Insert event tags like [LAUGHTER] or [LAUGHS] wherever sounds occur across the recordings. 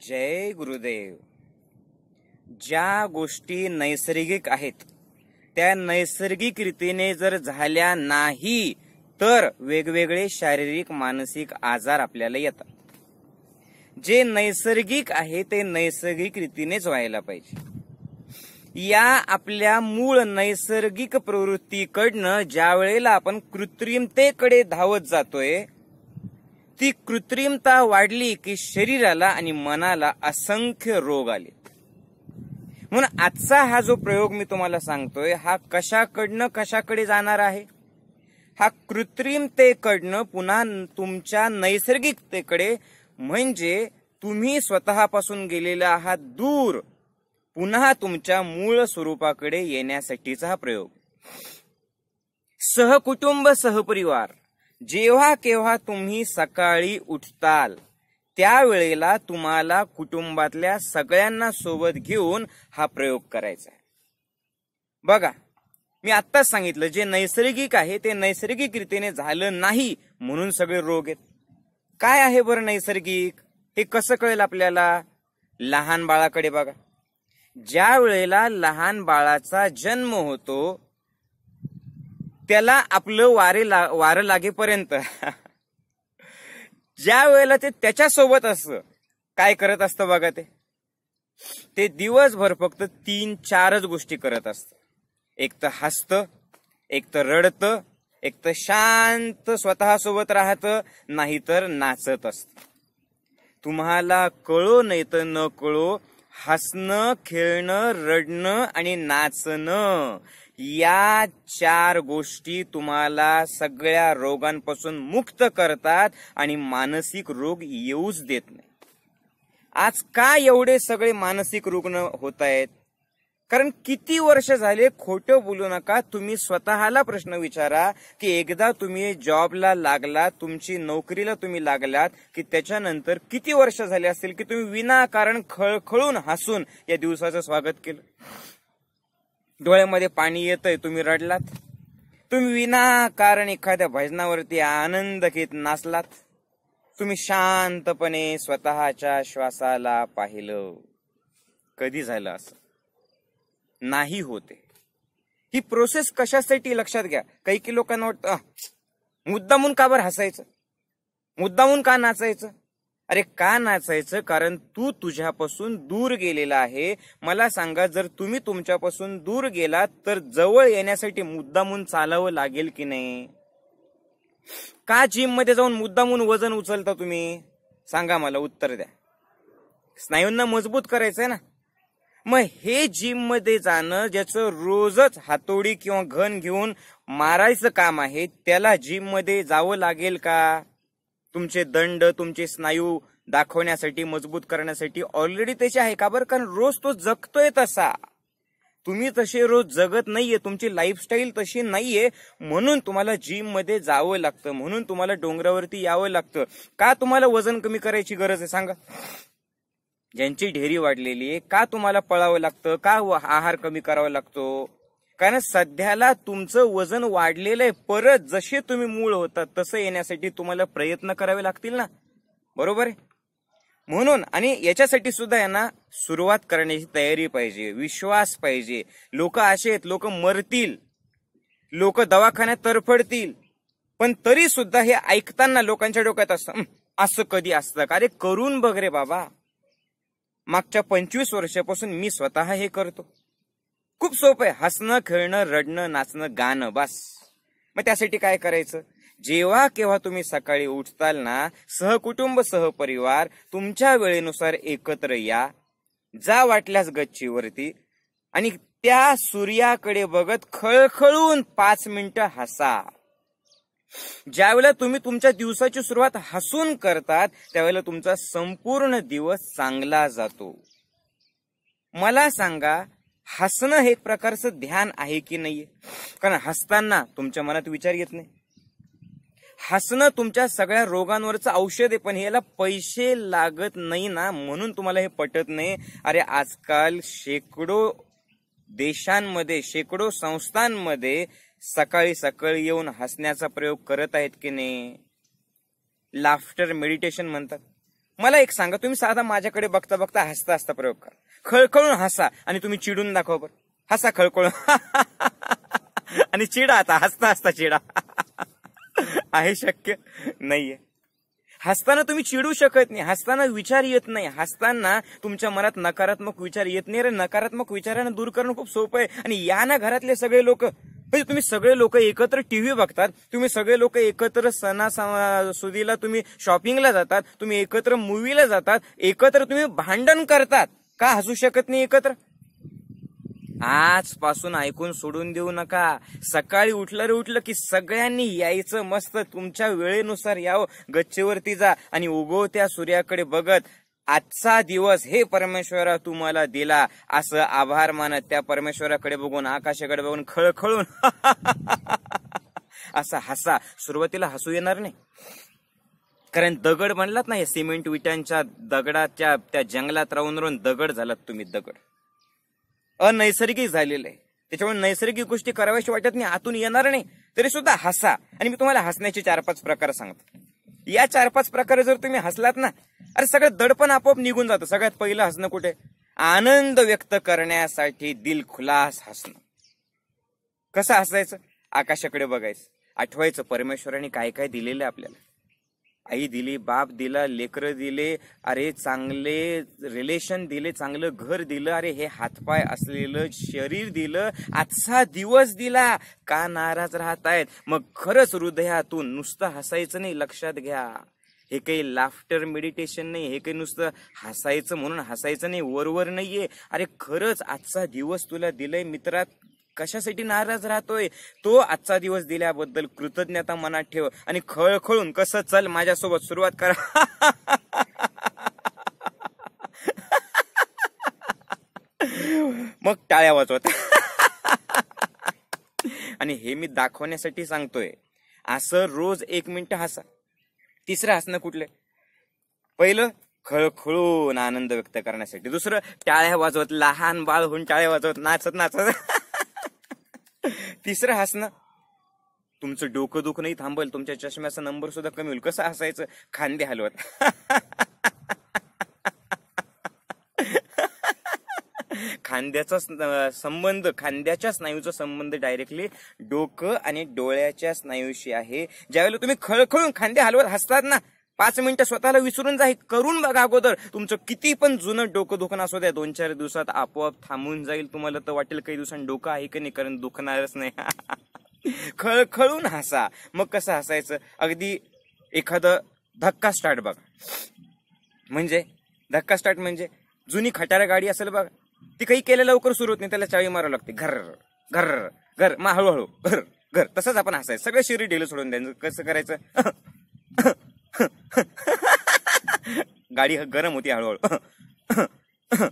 जय गुरुदेव ज्या गोष्टी नैसर्गिक आहेत त्या नैसर्गिक रीतीने जर झाल्या नाही तर वेगवेगळे शारीरिक मानसिक आजार आपल्याला येतात जे नैसर्गिक आहे ते नैसर्गिक रीतीनेच व्हायला पाहिजे या आपल्या मूळ नैसर्गिक प्रवृत्तीकडनं ज्या वेळेला आपण कृत्रिमतेकडे धावत जातोय ती कृत्रिमता वाढली की शरीराला आणि मनाला असंख्य रोग आले म्हणून आजचा हा जो प्रयोग मी तुम्हाला सांगतोय हा कशाकडनं कशाकडे जाणार आहे हा कृत्रिमतेकडनं पुन्हा तुमच्या नैसर्गिकतेकडे म्हणजे तुम्ही स्वतःपासून गेलेला आहात दूर पुन्हा तुमच्या मूळ स्वरूपाकडे येण्यासाठीचा हा प्रयोग सहकुटुंब सहपरिवार जेव्हा केव्हा तुम्ही सकाळी उठताल त्यावेळेला तुम्हाला कुटुंबातल्या सगळ्यांना सोबत घेऊन हा प्रयोग करायचा आहे बघा मी आत्ताच सांगितलं जे नैसर्गिक आहे ते नैसर्गिक रीतीने झालं नाही म्हणून सगळे रोग आहेत काय आहे बरं नैसर्गिक हे कसं कळेल आपल्याला लहान बाळाकडे बघा ज्या वेळेला लहान बाळाचा जन्म होतो त्याला आपलं वारे ला वारं लागेपर्यंत ज्या वेळेला ते त्याच्यासोबत अस काय करत असतं बघा ते ते दिवसभर फक्त तीन चारच गोष्टी करत असत एक तर हसत एक तर रडत एक तर शांत स्वतःसोबत राहत नाहीतर नाचत असत तुम्हाला कळो नाही तर न कळो हसणं खेळणं रडणं आणि नाचणं या चार गोष्टी तुम्हाला सगळ्या रोगांपासून मुक्त करतात आणि मानसिक रोग येऊच देत नाही आज का एवढे सगळे मानसिक रुग्ण होत आहेत कारण किती वर्ष झाले खोटं बोलू नका तुम्ही स्वतःला प्रश्न विचारा की एकदा तुम्ही जॉबला लागलात तुमची नोकरीला तुम्ही लागलात की त्याच्यानंतर किती वर्ष झाले असतील की तुम्ही विनाकारण खळखळून हसून या दिवसाचं स्वागत केलं डोळ्यामध्ये पाणी येतंय तुम्ही रडलात तुम्ही विनाकारण एखाद्या भजनावरती आनंद घेत नाचलात तुम्ही शांतपणे स्वतःच्या श्वासाला पाहिलं कधी झालं असं नाही होते ही प्रोसेस कशासाठी लक्षात घ्या काही की लोकांना वाटतं मुद्दामून का बरं हसायचं मुद्दामून का नाचायचं अरे का नाचायचं कारण तू तुझ्यापासून दूर गेलेला आहे मला सांगा जर तुम्ही तुमच्यापासून दूर गेलात तर जवळ येण्यासाठी मुद्दामून चालावं लागेल की नाही का जिम मध्ये जाऊन मुद्दामून वजन उचलता तुम्ही सांगा मला उत्तर द्या स्नायूंना मजबूत करायचंय ना मग हे जिम मध्ये जाणं ज्याचं रोजच हातोडी किंवा घन घेऊन मारायचं काम आहे त्याला जिम मध्ये जावं लागेल का तुमचे दंड तुमचे स्नायू दाखवण्यासाठी मजबूत करण्यासाठी ऑलरेडी तसे आहे का बरं कारण रोज तो जगतोय तसा तुम्ही तसे रोज जगत नाहीये तुमची लाईफस्टाईल तशी नाहीये म्हणून तुम्हाला जिम मध्ये जावं लागतं म्हणून तुम्हाला डोंगरावरती यावं लागतं का तुम्हाला वजन कमी करायची गरज आहे सांगा ज्यांची ढेरी वाढलेली आहे का तुम्हाला पळावं लागतं का आहार कमी करावा लागतो कारण सध्याला तुमचं वजन वाढलेलं आहे परत जसे तुम्ही मूळ होता तसं येण्यासाठी तुम्हाला प्रयत्न करावे लागतील ना बरोबर आहे म्हणून आणि याच्यासाठी सुद्धा यांना सुरुवात करण्याची तयारी पाहिजे विश्वास पाहिजे लोक असे आहेत लोक मरतील लोक दवाखान्यात तरफडतील पण तरी सुद्धा हे ऐकताना लोकांच्या डोक्यात असतं असं कधी असतं अरे करून बघ रे बाबा मागच्या पंचवीस वर्षापासून मी स्वतः हे करतो खूप सोपं आहे हसणं खेळणं रडणं नाचणं गाणं बस मग त्यासाठी काय करायचं जेव्हा केव्हा तुम्ही सकाळी उठताल ना सहकुटुंब सहपरिवार तुमच्या वेळेनुसार एकत्र या जा वाटल्यास गच्चीवरती आणि त्या सूर्याकडे बघत खळखळून पाच मिनिटं हसा ज्यावेळेला तुम्ही तुमच्या दिवसाची सुरुवात हसून करतात त्यावेळेला तुमचा संपूर्ण दिवस चांगला जातो मला सांगा हसणं हे एक प्रकारचं ध्यान आहे की नाहीये कारण हसताना तुमच्या मनात विचार येत नाही हसणं तुमच्या सगळ्या रोगांवरचं औषध आहे पण याला पैसे लागत नाही ना म्हणून तुम्हाला हे पटत नाही अरे आजकाल शेकडो देशांमध्ये शेकडो संस्थांमध्ये सकाळी सकाळी येऊन हसण्याचा प्रयोग करत आहेत की नाही लाफ्टर मेडिटेशन म्हणतात मला एक सांगा तुम्ही साधा माझ्याकडे बघता बघता हसता हसता प्रयोग करा खळखळून हसा आणि तुम्ही चिडून दाखवा बरं हसा खळखळून [LAUGHS] आणि चिडा आता हसता हसता चिडा [LAUGHS] आहे शक्य नाहीये हसताना तुम्ही चिडू शकत नाही हसताना विचार येत नाही हसताना तुमच्या मनात नकारात्मक विचार येत नाही रे नकारात्मक विचारांना दूर करणं खूप सोपं आहे आणि या ना घरातले सगळे लोक म्हणजे तुम्ही सगळे लोक एकत्र टीव्ही बघतात तुम्ही सगळे लोक एकत्र सणासुदीला तुम्ही शॉपिंगला जातात तुम्ही एकत्र मुव्हीला जातात एकत्र तुम्ही भांडण करतात का हसू शकत नाही एकत्र आजपासून ऐकून सोडून देऊ नका सकाळी उठलं रे उठलं की सगळ्यांनी यायचं मस्त तुमच्या वेळेनुसार यावं गच्चीवरती जा आणि उगवत्या सूर्याकडे बघत आजचा दिवस हे परमेश्वर तुम्हाला दिला असं आभार मानत त्या परमेश्वराकडे बघून आकाशाकडे बघून खळखळून [LAUGHS] असा हसा सुरुवातीला हसू येणार नाही कारण दगड बनलात ना सिमेंट विटांच्या दगडाच्या त्या जंगलात राहून राहून दगड झालात तुम्ही दगड अनैसर्गिक झालेलं आहे त्याच्यामुळे नैसर्गिक गोष्टी कराव्याशी वाटत नाही आतून येणार नाही तरी सुद्धा हसा आणि मी तुम्हाला हसण्याचे चार पाच प्रकार सांगतो या चार पाच प्रकारे जर तुम्ही हसलात ना अरे सगळं दडपण आपोआप निघून जातं सगळ्यात पहिलं हसणं कुठे आनंद व्यक्त करण्यासाठी दिल खुलास हसणं कसं हसायचं आकाशाकडे बघायचं आठवायचं परमेश्वराने काय काय दिलेलं आपल्याला आई दिली बाप दिला लेकरं दिले अरे चांगले रिलेशन दिले चांगलं घर दिलं अरे हे हातपाय असलेलं शरीर दिलं आजचा दिवस दिला का नाराज राहत आहेत मग खरंच हृदयातून नुसतं हसायचं नाही लक्षात घ्या हे काही लाफ्टर मेडिटेशन नाही हे काही नुसतं हसायचं म्हणून हसायचं नाही वरवर नाहीये अरे खरंच आजचा दिवस तुला दिलाय मित्रात कशासाठी नाराज राहतोय तो आजचा दिवस दिल्याबद्दल कृतज्ञता मनात ठेव आणि खळखळून कसं चल माझ्यासोबत सुरुवात करा मग टाळ्या वाजवत आणि हे मी दाखवण्यासाठी सांगतोय असं रोज एक मिनिट हसा तिसरं हसणं कुठलं पहिलं खळखळून आनंद व्यक्त करण्यासाठी दुसरं टाळ्या वाजवत लहान बाळ होऊन टाळ्या वाजवत नाचत नाचत तिसरं हसणं तुमचं डोकं नाही थांबल तुमच्या चष्म्याचा नंबर सुद्धा कमी होईल कसं हसायचं खांदे हलवत खांद्याचा संबंध खांद्याच्या स्नायूचा संबंध डायरेक्टली डोकं आणि डोळ्याच्या स्नायूशी आहे ज्यावेळेला तुम्ही खळखळून खांदे हलवत हसतात ना पाच मिनिटं स्वतःला विसरून जा हे करून बघा अगोदर तुमचं किती पण जुनं डोकं दुखणं असू द्या दोन चार दिवसात आपोआप थांबून जाईल तुम्हाला तर वाटेल काही दिवसांनी डोकं आहे की नाही कारण दुखणारच नाही [LAUGHS] खळखळून हसा मग कसं हसायचं अगदी एखादं धक्का स्टार्ट बघा म्हणजे धक्का स्टार्ट म्हणजे जुनी खटारा गाडी असेल बघा ती काही केल्या लवकर सुरू होत नाही त्याला चावी मारावं लागते घर घर घर मग हळूहळू घर घर तसंच आपण हसायचं सगळं शरीर डेलं सोडून द्यायचं कसं करायचं [LAUGHS] गाडी गरम होती हळूहळू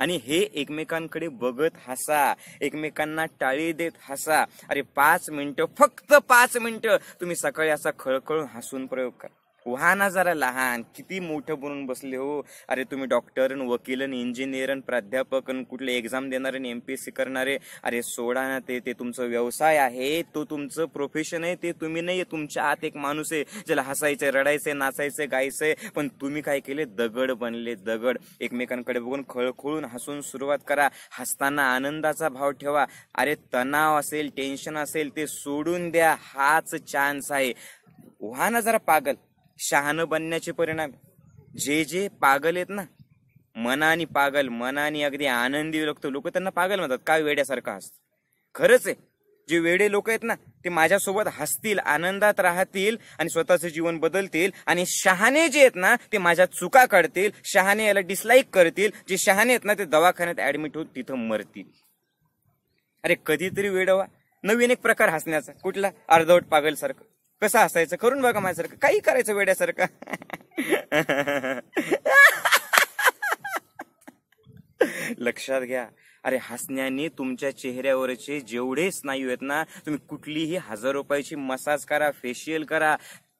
आणि हे एकमेकांकडे बघत हसा एकमेकांना टाळी देत हसा अरे पाच मिनिटं फक्त पाच मिनिटं तुम्ही सकाळी असा खळखळून हसून प्रयोग करा व्हा ना जरा लहान किती मोठं बनून बसले हो अरे तुम्ही डॉक्टर वकील इंजिनियर प्राध्यापक कुठले एक्झाम देणारे एम पी एस सी करणारे अरे सोडा ना ते ते तुमचं व्यवसाय आहे तो तुमचं प्रोफेशन आहे ते तुम्ही नाही तुमच्या आत एक माणूस आहे ज्याला हसायचंय रडायचंय नाचायचंय गायचंय पण तुम्ही काय केले दगड बनले दगड एकमेकांकडे बघून खळखळून हसून सुरुवात करा हसताना आनंदाचा भाव ठेवा अरे तणाव असेल टेन्शन असेल ते सोडून द्या हाच चान्स आहे व्हा ना जरा पागल शहाणं बनण्याचे परिणाम जे जे पागल आहेत ना मनाने पागल मनाने अगदी आनंदी लागतो लोक त्यांना पागल म्हणतात काय वेड्यासारखा हसत खरंच आहे जे वेडे लोक आहेत ना ते माझ्यासोबत हसतील आनंदात राहतील आणि स्वतःचं जीवन बदलतील आणि शहाणे जे आहेत ना ते माझ्या चुका काढतील शहाणे याला डिसलाईक करतील जे शहाणे आहेत ना ते दवाखान्यात ऍडमिट होत तिथं मरतील अरे कधीतरी वेडवा नवीन एक प्रकार हसण्याचा कुठला अर्धवट पागलसारखं कसं असायचं करून बघा माझ्यासारखं काही करायचं वेड्यासारखं लक्षात घ्या अरे हसण्याने तुमच्या चेहऱ्यावरचे जेवढे स्नायू आहेत ना तुम्ही कुठलीही हजार रुपयाची मसाज करा फेशियल करा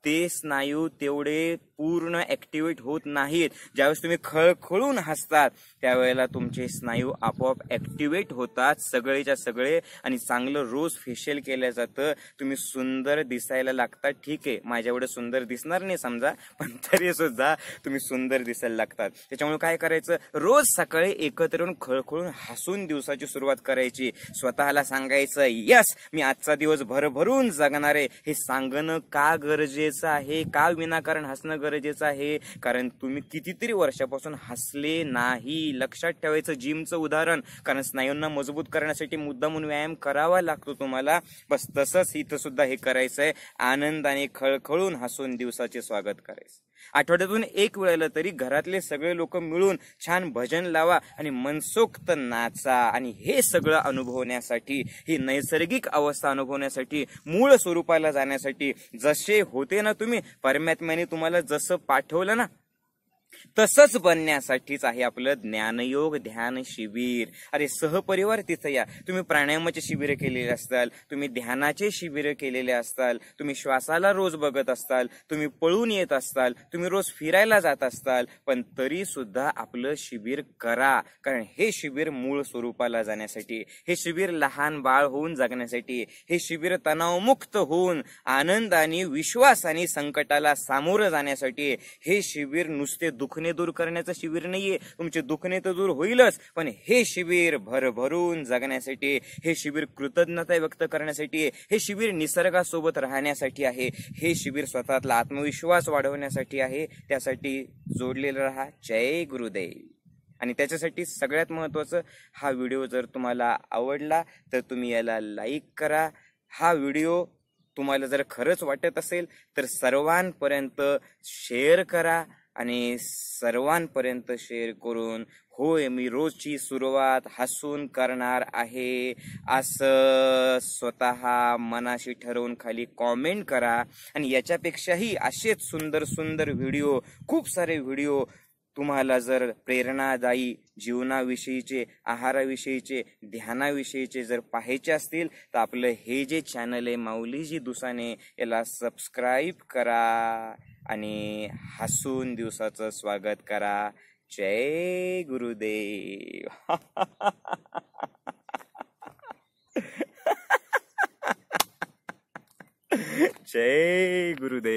ते स्नायू तेवढे पूर्ण ऍक्टिव्हेट होत नाहीत ज्यावेळेस तुम्ही खळखळून हसतात त्यावेळेला तुमचे स्नायू आपोआप ऍक्टिव्हेट होतात सगळेच्या सगळे आणि चांगलं रोज फेशियल केलं जातं तुम्ही सुंदर दिसायला लागतात ठीक आहे माझ्या सुंदर दिसणार नाही समजा पण तरी सुद्धा तुम्ही सुंदर दिसायला लागतात त्याच्यामुळे काय करायचं रोज सकाळी एकत्र येऊन खळखळून हसून दिवसाची सुरुवात करायची स्वतःला सांगायचं यस मी आजचा दिवस भरभरून जगणारे हे सांगणं का गरजेचं आहे का विनाकारण हसणं गरजेचं आहे कारण तुम्ही कितीतरी वर्षापासून हसले नाही लक्षात ठेवायचं जिमचं उदाहरण कारण स्नायूंना मजबूत करण्यासाठी मुद्दा म्हणून व्यायाम करावा लागतो तुम्हाला बस तसंच इथं सुद्धा हे करायचंय आहे आनंदाने खळखळून हसून दिवसाचे स्वागत करायचं आठवड्यातून एक वेळेला तरी घरातले सगळे लोक मिळून छान भजन लावा आणि मनसोक्त नाचा आणि हे सगळं अनुभवण्यासाठी ही नैसर्गिक अवस्था अनुभवण्यासाठी मूळ स्वरूपाला जाण्यासाठी जसे होते ना तुम्ही परमात्म्याने तुम्हाला जसं पाठवलं ना तसंच बनण्यासाठीच आहे आपलं ज्ञानयोग ध्यान शिबिर अरे सहपरिवार तिथं या तुम्ही प्राणायामाचे शिबिरं केलेले असताल तुम्ही ध्यानाचे शिबिरं केलेले असताल तुम्ही श्वासाला रोज बघत असताल तुम्ही पळून येत असताल तुम्ही रोज फिरायला जात असताल पण तरी सुद्धा आपलं शिबिर करा कारण हे शिबिर मूळ स्वरूपाला जाण्यासाठी हे शिबिर लहान बाळ होऊन जगण्यासाठी हे शिबिर तणावमुक्त होऊन आनंदाने विश्वासाने संकटाला सामोरं जाण्यासाठी हे शिबिर नुसते दुखणे दूर करण्याचं शिबिर नाहीये तुमचे दुखणे तर दूर होईलच पण हे शिबिर भरभरून जगण्यासाठी हे शिबिर कृतज्ञता व्यक्त करण्यासाठी हे शिबिर निसर्गासोबत राहण्यासाठी आहे हे शिबिर स्वतःतला आत्मविश्वास वाढवण्यासाठी आहे त्यासाठी जोडलेलं राहा जय गुरुदेव आणि त्याच्यासाठी सगळ्यात महत्त्वाचं हा व्हिडिओ जर तुम्हाला आवडला तर तुम्ही याला लाईक करा हा व्हिडिओ तुम्हाला जर खरंच वाटत असेल तर सर्वांपर्यंत शेअर करा आणि सर्वांपर्यंत शेअर करून होय मी रोजची सुरुवात हसून करणार आहे असं स्वतः मनाशी ठरवून खाली कॉमेंट करा आणि याच्यापेक्षाही असेच सुंदर सुंदर व्हिडिओ खूप सारे व्हिडिओ तुम्हाला जर प्रेरणादायी जीवनाविषयीचे आहाराविषयीचे ध्यानाविषयीचे जर पाहायचे असतील तर आपलं हे जे चॅनल आहे माऊलीजी दुसाने याला सबस्क्राईब करा आणि हसून दिवसाचं स्वागत करा जय गुरुदेव [LAUGHS] जय गुरुदेव